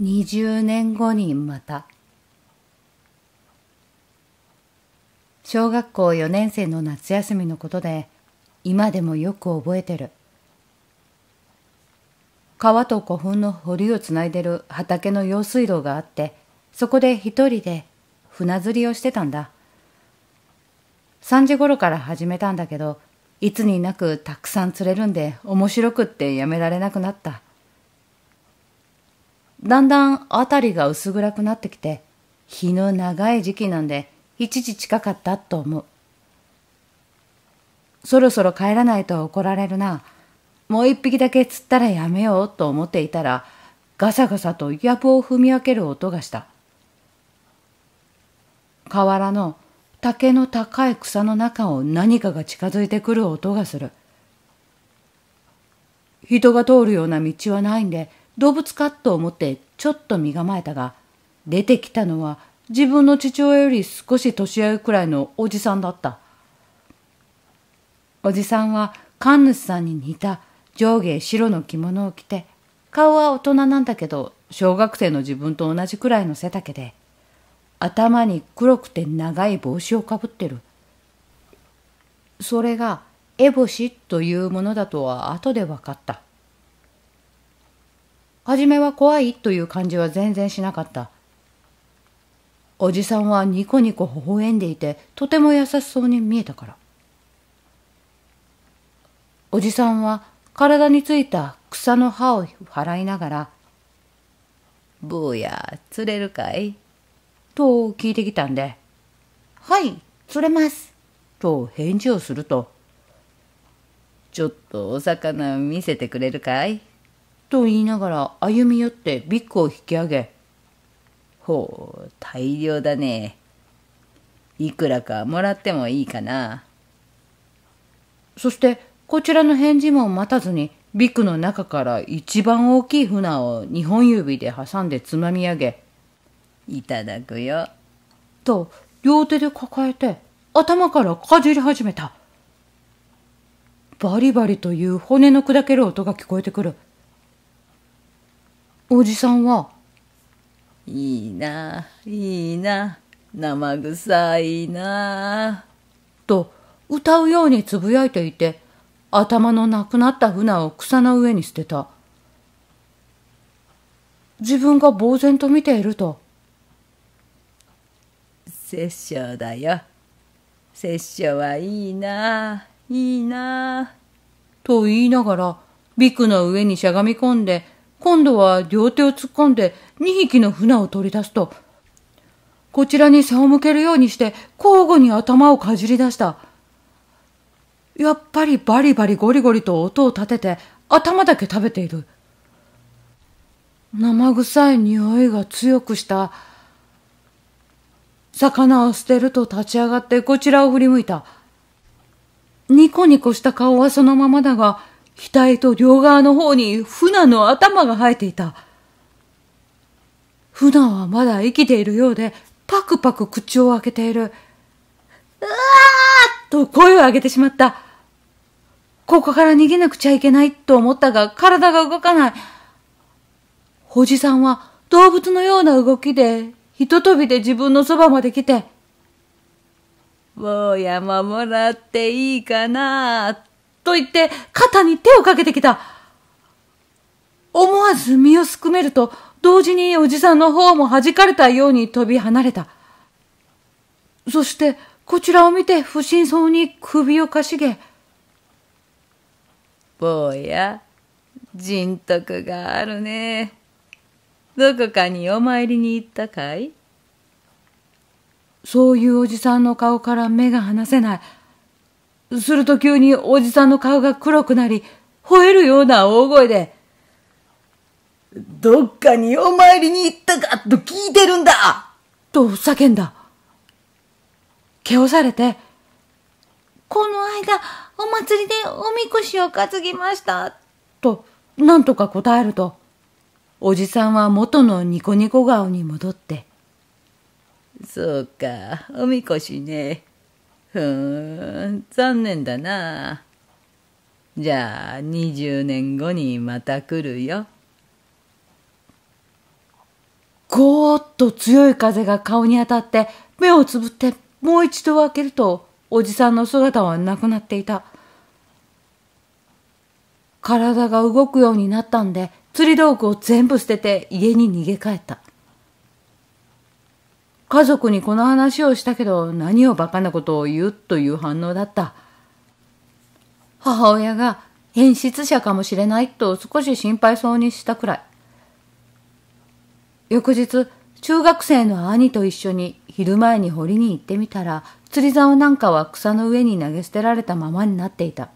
20年後にまた小学校4年生の夏休みのことで今でもよく覚えてる川と古墳の堀をつないでる畑の用水路があってそこで一人で船釣りをしてたんだ3時頃から始めたんだけどいつになくたくさん釣れるんで面白くってやめられなくなっただんだん辺りが薄暗くなってきて、日の長い時期なんで、一時近かったと思う。そろそろ帰らないと怒られるな。もう一匹だけ釣ったらやめようと思っていたら、ガサガサとヤブを踏み分ける音がした。河原の竹の高い草の中を何かが近づいてくる音がする。人が通るような道はないんで、動物かと思ってちょっと身構えたが、出てきたのは自分の父親より少し年上くらいのおじさんだった。おじさんは神主さんに似た上下白の着物を着て、顔は大人なんだけど、小学生の自分と同じくらいの背丈で、頭に黒くて長い帽子をかぶってる。それが、烏帽子というものだとは後で分かった。初めは怖いという感じは全然しなかった。おじさんはニコニコ微笑んでいて、とても優しそうに見えたから。おじさんは体についた草の葉を払いながら、ーや、釣れるかいと聞いてきたんで、はい、釣れます。と返事をすると、ちょっとお魚見せてくれるかいと言いながら歩み寄ってビッグを引き上げ、ほう、大量だね。いくらかもらってもいいかな。そして、こちらの返事も待たずに、ビッグの中から一番大きい船を2本指で挟んでつまみ上げ、いただくよ。と、両手で抱えて、頭からかじり始めた。バリバリという骨の砕ける音が聞こえてくる。おじさんは、いいな、いいな、生臭いな、と歌うようにつぶやいていて、頭のなくなった船を草の上に捨てた。自分が呆然と見ていると、殺生だよ。殺生はいいな、いいな、と言いながら、ビクの上にしゃがみ込んで、今度は両手を突っ込んで2匹の船を取り出すと、こちらに背を向けるようにして交互に頭をかじり出した。やっぱりバリバリゴリゴリと音を立てて頭だけ食べている。生臭い匂いが強くした。魚を捨てると立ち上がってこちらを振り向いた。ニコニコした顔はそのままだが、額と両側の方に船の頭が生えていた。船はまだ生きているようで、パクパク口を開けている。うわーと声を上げてしまった。ここから逃げなくちゃいけないと思ったが、体が動かない。おじさんは動物のような動きで、ひとびで自分のそばまで来て、坊や守らっていいかなと言って肩に手をかけてきた。思わず身をすくめると、同時におじさんの方も弾かれたように飛び離れた。そして、こちらを見て不審そうに首をかしげ、坊や、人徳があるね。どこかにお参りに行ったかいそういうおじさんの顔から目が離せない。すると急におじさんの顔が黒くなり、吠えるような大声で、どっかにお参りに行ったかと聞いてるんだと叫んだ。けをされて、この間、お祭りでおみこしを担ぎました。と、なんとか答えると、おじさんは元のニコニコ顔に戻って、そうか、おみこしね。ふーん、残念だな。じゃあ、20年後にまた来るよ。ゴーッと強い風が顔に当たって、目をつぶってもう一度開けると、おじさんの姿はなくなっていた。体が動くようになったんで、釣り道具を全部捨てて家に逃げ帰った。家族にこの話をしたけど何をバカなことを言うという反応だった。母親が変質者かもしれないと少し心配そうにしたくらい。翌日、中学生の兄と一緒に昼前に掘りに行ってみたら、釣り竿なんかは草の上に投げ捨てられたままになっていた。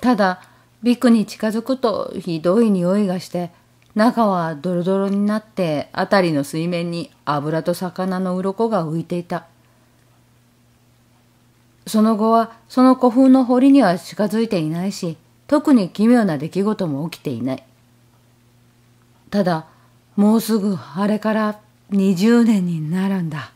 ただ、ビクに近づくとひどい匂いがして、中はドロドロになって辺りの水面に油と魚の鱗が浮いていたその後はその古墳の堀には近づいていないし特に奇妙な出来事も起きていないただもうすぐあれから20年になるんだ